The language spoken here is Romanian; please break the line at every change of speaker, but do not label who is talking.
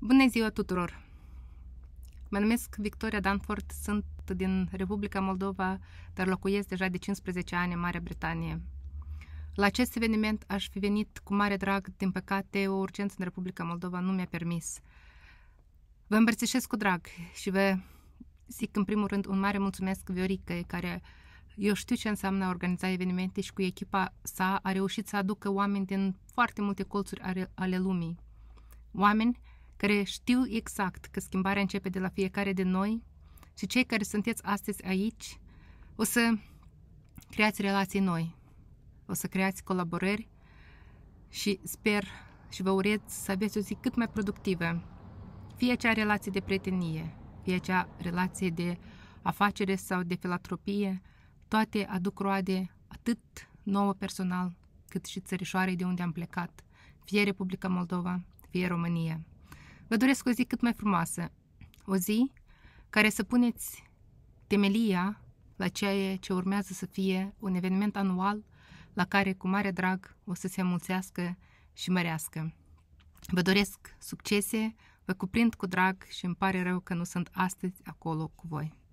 Bună ziua tuturor! Mă numesc Victoria Danford, sunt din Republica Moldova, dar locuiesc deja de 15 ani în Marea Britanie. La acest eveniment aș fi venit cu mare drag, din păcate o urgență în Republica Moldova nu mi-a permis. Vă îmbrățișesc cu drag și vă zic în primul rând un mare mulțumesc Viorică, care eu știu ce înseamnă a organiza evenimente și cu echipa sa a reușit să aducă oameni din foarte multe colțuri ale, ale lumii. Oameni care știu exact că schimbarea începe de la fiecare de noi și cei care sunteți astăzi aici, o să creați relații noi, o să creați colaborări și sper și vă urez să aveți o zi cât mai productivă, fie acea relație de prietenie, fie acea relație de afacere sau de filatropie, toate aduc roade atât nouă personal, cât și țărișoarei de unde am plecat, fie Republica Moldova, fie România. Vă doresc o zi cât mai frumoasă. O zi care să puneți temelia la ceea ce urmează să fie un eveniment anual la care cu mare drag o să se mulțească și mărească. Vă doresc succese, vă cuprind cu drag și îmi pare rău că nu sunt astăzi acolo cu voi.